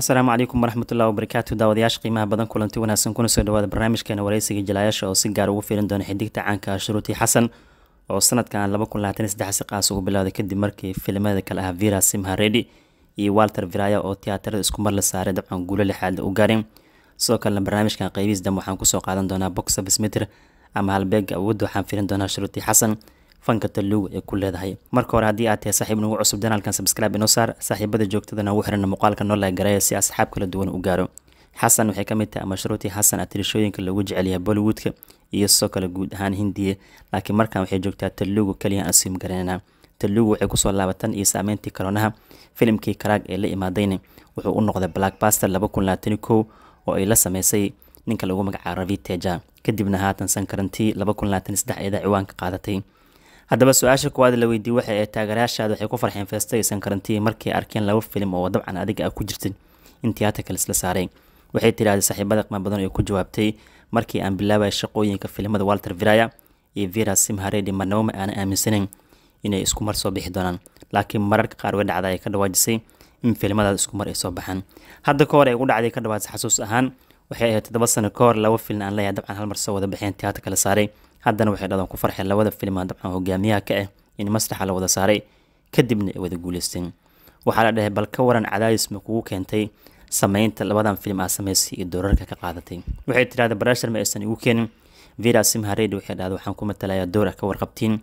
asalaamu calaykum waraxmatullahi wabarakaatu daawadayaasha qiimaha badan kulanti wanaagsan kuna soo dhawaada barnaamijkeena wareysiga jalaayaasha oo si gaar ugu fiirin doona xidigta caanka shuruuti xasan oo sanadkan si qaas ugu bilowday kadib markii filimada kale ah vira simharedi iyo walter viraya oo tiyaatarada isku mar la saaray dabcan guulo lixaad u gaareen sidoo kalena barnaamijkan qeybiis dam waxaan kusoo qaadan doonaa box abismitr ama halbeega awoodda waxaan fiirin doonaa shuruuti xasan fanka talug ee ku leedahay marka hore haddii aad tahay saaxiib nagu cusub janaalkan sabscribe inoo saar saaxiibada joogtadana ugu xiran muuqaalka noo laagaraaya si asxaab kala duwan u gaaro xasan waxay ka mid tahay mashruutii xasan atirishooyinka lagu jecelyahay bollywoodka iyo sidoo kale guud ahaan hindiya laakiin markan waxay joogtaa taluuga keliyan asiim garanana taluuga waxay kusoo laabatan iyo saameyntii kaloonaha filimkii karaag ee la imaadayna wuxuu u noqday blackbaster laba kun labaatan kow oo ay la sameysay ninka lagu magacaabo raviteja kadibna haatan sankarantii laba kun labaatan saddex eeda ciwaanka qaadatay haddaba su-aasha kuwaad la weydiiyey waxa ee taageerayaashaada waxay ku farxeen feesta aysan karantiin markii arkeen laba filim oo dabcan adiga ah ku jirtid intii hata kale saareen waxay tidhaahday saaxiibada qiimo badan oo ku jawaabtay markii aan bilaabaya shaqooyinka filimada walter viraya iyo vera simharedi marnabo ma aanan aaminsanayn inay isku mar soo bixi doonaan laakiin mararka qaar way dhacda ay ka dhawaajisay in filimadaas isku mar ay soo baxaan hadda ka hor ay ugu dhacday ka dhawaajisay xasuus ahaan waxay ahayd toddoba sano ka hor laba film aan leeyahay dabcan hal mar soo wada baxeen tiyaata kala saaray haddana waxay dhadan ku farxeen labada filmaa dabcan hogaamiyaha ka ah in masraxa la wada saaray kadibna ay wada guuleysteen waxaa la dhahay bal ka waran cadaadis ma kugu keentay sameynta labadan filim aa sameysay iyo doorarka ka qaadatay waxay tirahda barashar ma aysan igu keenin vera simharedi waxay dhahda waxaan ku matalaya door ka warqabtiin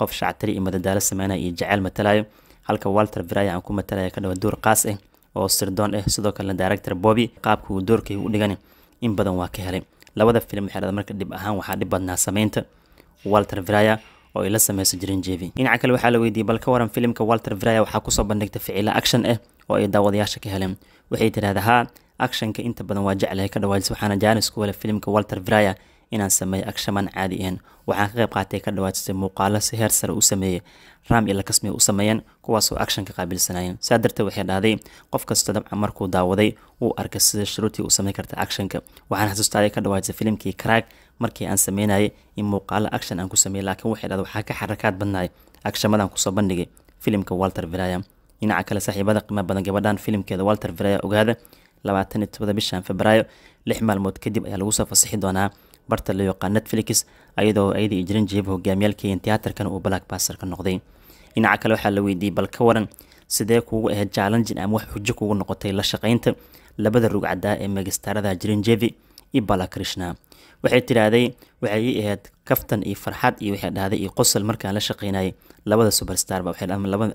qof shactari iyo madadaalo sameynaya iyo jaceyl matalaayo halka walter vraya aan ku matalaya ka dhawa door qaas ah oo sirdoon ah sidoo kalena director bobi qaabka uu doorkayga u dhigan in badan waa ka helay labada filim waxay marka dhib ahaan waxaa dhib badnaa sameynta walter vraya oo ay la sameysan jireen j v dhinaca kale waxaa la weydiiyey bal ka waran filimka walter vraya waxaa kusoo bandhigtay ficilo action ah oo ay daawadayaasha ka heleen waxay tidhahdaa haa actionka inta badan waa jeclahay ka dhawaajisa waxaana jaanis ku hela filimka walter vraya inaan sameeyay agshamaan caadi ahayn waxaan ka qayb qaatay ka dhawaajistay muuqaalo si heer sare u sameeyey raam ila kasmi u sameeyeen kuwaasoo agshanka qaabilsanayeen saa darteed waxay dhahday qof kasta dabcan markuu daawaday wuu arkay sida shuruurtii u sameyn karta agshanka waxaan xasuustaaday ka dhawaajistay filimkii karaag markii aan sameynayay in muuqaalo agshan aan ku sameeyey laakiin waxay dhahday waxaa ka xarakaad badnaay agshamadaan kusoo bandhigay filimka walter vilaya dhinaca kale saaxiibada qiimo badan gabadhan filimkeeda walter vilaya ogaada labaatan iyo tobada bishan febraayo lix maalmood kadib ayaa lagu soo fasixi doonaa barta loo yaqaan netflix ayadoo ayadii jirin jihiba hogaamiyaalkeen tiyaatarkan uu blackbaster ka noqday dhinaca kale waxaa la weydiiyey bal ka waran sidee kuugu ahayd jaalanjin ama wax xujo kuugu noqotay la shaqaynta labada rugcaddaa ee magistaarada jirinjevi iyo balakrishna waxay tidhaahday waxay ii ahayd kaftan iyo farxad iyo waxay dhahday iyo qosol markaan la shaqaynayay labada superstarba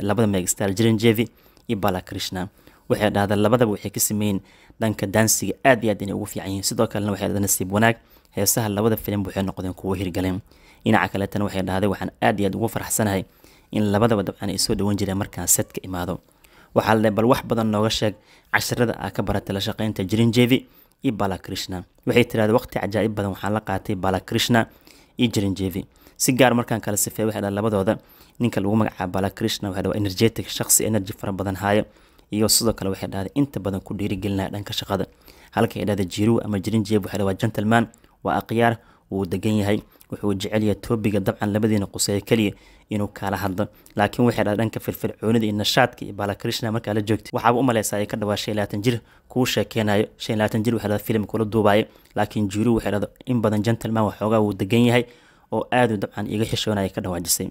labada megastar jirinjevi iyo balakrishna waxay dhahda labadaba waxay ka sameeyeen dhanka daansiga aad iyo aad inay ugu fiican yihiin sidoo kalena waxay dhahday nasiib wanaag heesaha labada filinba waxay noqdeen kuwo hirgaleen dhinaca kaleetana waxay dhahday waxaan aad iyo aad ugu faraxsanahay in labadaba dabcan ay soo dhawan jireen markaan setka imaado waxaa ladhahay bal wax badan nooga sheeg casharada aa ka baratay la shaqeynta jirinjevi iyo balakrishna waxay tirahday waqti cajaa'ib badan waxaa la qaatay balakrishna iyo jirinjevi si gaar markaan kala sifeey waxay dhahay labadooda ninka lagu magacaaba balakrishna waxay dhahay energetic shaqsi energy fara badan haayo iyo sidoo kale waxay dhahday inta badan ku dhiirigelinaa dhanka shaqada halka ay dhahday jirow ama jirin jeeb waa gentleman waa akhyaar wuu degan yahay wuxuu jecel toobiga dabcan labadiina quseeyo keliya inuu kaala hadlo laakiin waxay dhahday dhanka firfircoonida iyo nashaadka iyo balakrishna markaa la joogtay waxaaba u maleysaa ay ka dhawaa shan jir kuu sheekeynayo shan jir waxay dhahday filim kula duubayo laakiin jirow waxay dhahday in badan gentleman waxoogaa wuu degan yahay oo aaduu dabcan iga xishoonayo ka dhawaajisay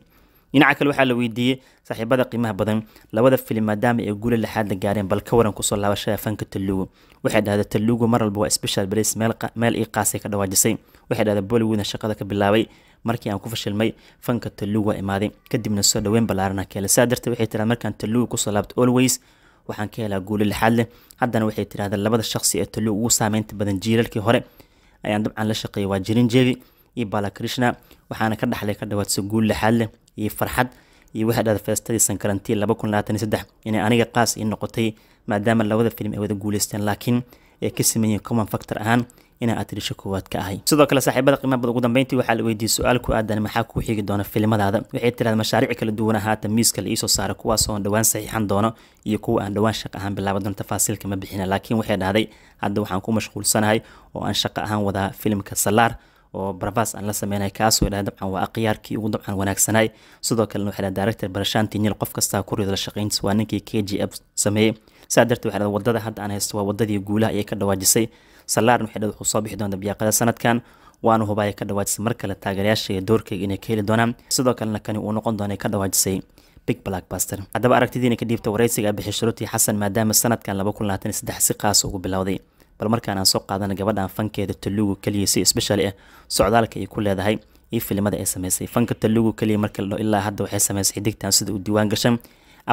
dhinaca kale waxaa la weydiiyey saaxiibada qiimaha badan labada filim maadaama ay guula lixaadla gaareen bal ka waran kusoo laabashada fanka talugu waxay dhahda talugu mar walba waa special balace meel ii qaasay ka dhawaajisay waxay dhahda bollywoodna shaqada ka bilaabay markii aan ku fashilmay fanka talugu waa imaaday kadibna soo dhaweyn ballaarana ka helay saa waxay tiraa markaan talugu kusoo laabto always waxaan ka helaa guulo lixaad haddana waxay tiraahda labada shaqsi ee talugu ugu saameynta badan jiilalkii hore ayaan dabcan la shaqeeyay waa jirin iyo balakrishna waxaana ka dhaxlay ka dhawaadso guul lixaad iyo farxad iyo waxay dhahda feestadii sankarantii laba kun labaatan iyo saddex inay aniga qaas ii noqotay maadaama labada filim ay wada guuleysteen laakiin ay ka sameeyeen common factor ahaan inaan atrisho koowaad ka ahay sidoo kale saaxiibada qiimabad ugu dambeyntii waxaa la weydiiyey su-aal ku aadan maxaa kuu xiigi doona filimadaada waxay tiraada mashaariic kala duwana haatan miiska la iisoo saara kuwaasoo dhowaan saxiixan doono iyo kuwa aan dhowaan shaq ahaan bilaaba doon tafaasiilka ma bixina laakiin waxay dhahday hadda waxaan ku mashquulsanahay oo aan shaqo ahaan wadaa filimka salaar oo barafas aan la sameynay kaasoo idhaha dabcan waa akhyaarkii ugu dabcan wanaagsanaay sidoo kalena waxay dhahan director barashaan tinyil qof kastaa ku rido la waa ninkii k g f sameeyey saa darteed waxay dhahan wadada hadda aan haysto waa wadadii guulaha ayay ka dhawaajisay salaarna waxay dhahan wuxuu soo bixi doonta biyaaqada sanadkan waana hubaaya ka dhawaajisay mar kale taageerayaasha iyo inay ka heli doonaan sidoo kalena kani uu noqon doona ka dhawaajisay big blackbuster haddaba aragtidiina ka dhiibta waraysiga bixishirutii xasan maadaama sanadkan si qaas ugu bilowday bal markaan aan soo qaadana gabadhan fankeeda tallugu keliya si sbeshali ah eh, socdaalka ay ku leedahay iyo filimada ay sameysay fanka tallugu keliya marka la dhaho ilaa hadda waxay sameysay xiddigtan sida uu diiwaan gashan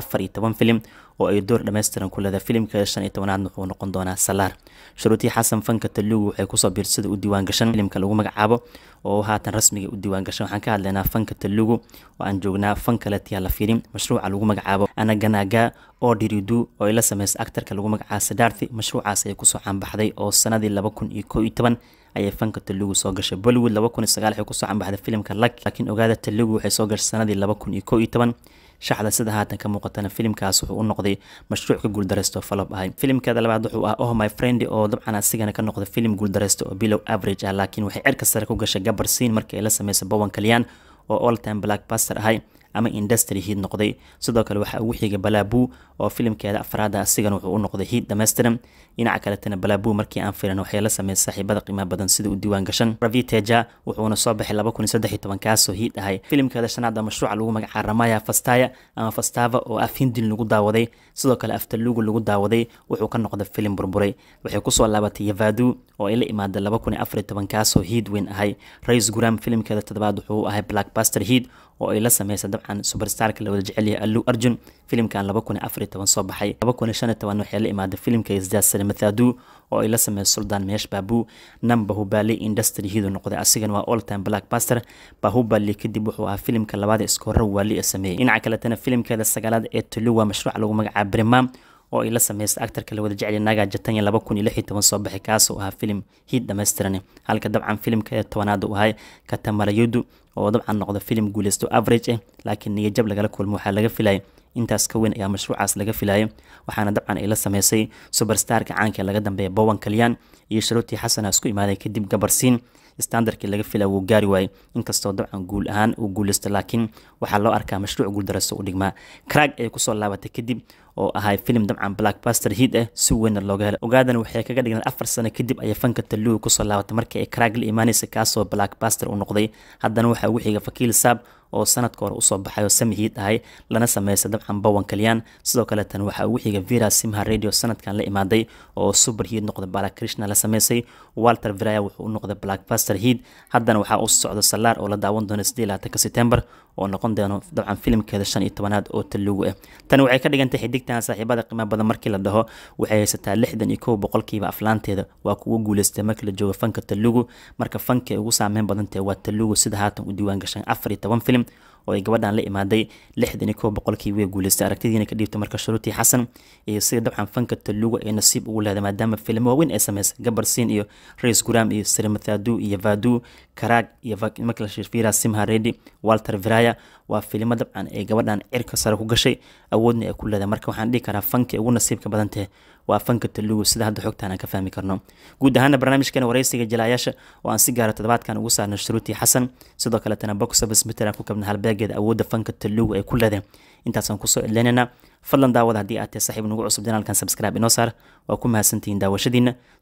afar iyo toban filim oo ay door dhammaystiran ku leedahay filimka shan iyo tobanaadna wuxuu noqon doonaa salaar shuruudii xasan fanka talugu waxay kusoo biirsada u diiwaangashan filimka lagu magacaabo oo haatan rasmiga u diiwaangashan waxaan ka hadlaynaa fanka talugu oo aan joognaa fan kale tiyaala filim mashruuca lagu magacaabo anaganaga oo dhiridu oo ay la sameysay actarka lagu magacaa sidaarthi mashruucaas ayay kusoo caanbaxday oo sanadii laba kun iyo ko iyo toban ayay fanka talugu soo gashay bollywood laba kun iyo sagaal waxay kusoo caanbaxday filimka lak laakiin ogaada talugu waxay soo gashay sanadii laba kun iyo ko iyo toban shacda sida haatan ka muuqatana filimkaas wuxuu u noqday mashruuc ka guuldareysto falab ahay filimkeeda labaad wuxuu ah oh my friend oo dabcan asigana ka noqday filim guuldareysta oo bilow average ah laakiin waxay cerka sare ku gashay gabar siin markii ay la sameysay bowen kalyan oo all time black baster ahay ama industry hiid noqday sidoo kale waxaa ugu xigay balaabu oo filimkeeda afraada asigana wuxuu u noqday hiid dhammaystiran dhinaca kaletana balaabu markii aan filan waxay la sameyn saaxiibada qiimaha badan sida u diiwaan gashan ravi teja wuxuuna soo baxay laba kun saddex iyo tobankaasoo hiid ahay filimkeeda shanaada mashruuca lagu magacaaramaya fastaya ama fastava oo af ah hindin lagu daawaday sidoo kale aftalugu lagu daawaday wuxuu ka noqday filim burburay waxay kusoo laabatay yavadu oo ay la imaada laba kun afar iyo tobankaasoo hiid weyn ahay rais guram filimkeeda toddobaad wuxuu ahay blackbuster hiid oo ay la sameysay dabcan subarstarka la wada jecelyahay allu arjun filimkan laba kun afar toban soo baxay laba kun shan toban waxay la imaaday filimka isdaasare mathaadu oo ay la sameeyay suldaan meesh baabu nam bahubali industry hidu noqday asigana waa all time black baster bahubali kadib wuxuu ahaa filimka labaad iskoora waali ee sameeyey dhinaca kaletana filimkeeda sagaalaad ee tulu waa mashruuc lagu magacaa brimam oo ay la sameystay actarka la wada jecel naga jatanya laba kun iyo iyo toban soo baxi kaasoo ahaa filim hiid dhamaystiran halka dabcan filimka tobanaad uu ahay katamarayudu oo dabcan noqda filim guuleysto average ah laakiin niyajab lagala kulmo waxaa laga filaya intaas ka weyn ayaa mashruucaas laga filayay waxaana dabcan ay la sameysay suberstarka caanka ee laga dambeeya bowan kalyan iyo sharuutii xasan isku imaaday kadib gabarsiin standardkii laga fila wuu gaari waayey inkastoo dabcan guul ahaan uu guuleysta laakiin waxaa loo arkaa mashruuc guuldareyso u dhigmaa crag ay kusoo laabatay kadib oo ahay filim dabcan blackbaster hiid ah si weynna looga helay ogaadan waxay kaga dhigneen afar sano kadib ayay fanka talluwi kusoo laabatay markii ay crag la imaaneysa kaasoo blackbaster u noqday haddana waxaa ugu xiga fakiil saab oo sanadka hore usoo baxay oo samihii dhahay lana sameystay dabcan bawan kalyaan sidoo kale tan waxaa ugu xiga vera simha radio sanadkan la imaaday oo suber hiid noqda balakrishna la sameysay walter viraya wuxuu u noqday blackbaster hiid haddana waxaa u socdo salaar oo la daawan doono sidii laatanka september oo noqon doono dabcan filimkeeda shan iyo tobanaad oo talugu ah eh. tani waxay ka dhigantay xidigtan saaxiibada qiimo badan markii la dhaho waxay haysataa lixdan iyo kow boqolkiiba aflaanteeda waa kugu guuleystay markii la joogo fanka talugu marka fanka ugu saameyn badantae waa talugu sida haatan u diiwaangashan afar iyo toban filim him oo ay gabadhan la imaaday lixdan iyo kow boqolkii way guuleystay aragtidiina ka dhiibtay marka shuruutii xasan iyo sida dabcan fanka taluga ay nasiib ugu lehday maadaama filmo waaweyn ay sameysay gabar siin iyo rais guram iyo sirmathadu iyo vadu karaag iyo maklashifira simha redi walter viraya waa filimo dabcan ay gabadhan cirka sare ku gashay awoodna ay ku leedahay marka waxaan dhihi karaa fanka ugu nasiibka badan tahay waa fanka talugu sida hadda xogtaan aan ka fahmi karno guud ahaana barnaamijkan wareysiga jalaayaasha oo aan si gaara ah toddobaadkan ugu saarnay shuruutii xasan sidoo kaletana box office meter aan ku kabna halbe وداجد أو ود فنك التلو كل ده أنت عشان كسر لأننا فلن دعوة هذه أتى صاحب نقول عصب دينا كان سبسكرايب نصر وأكون مهسنتين دعوة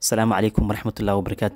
السلام عليكم ورحمة الله وبركاته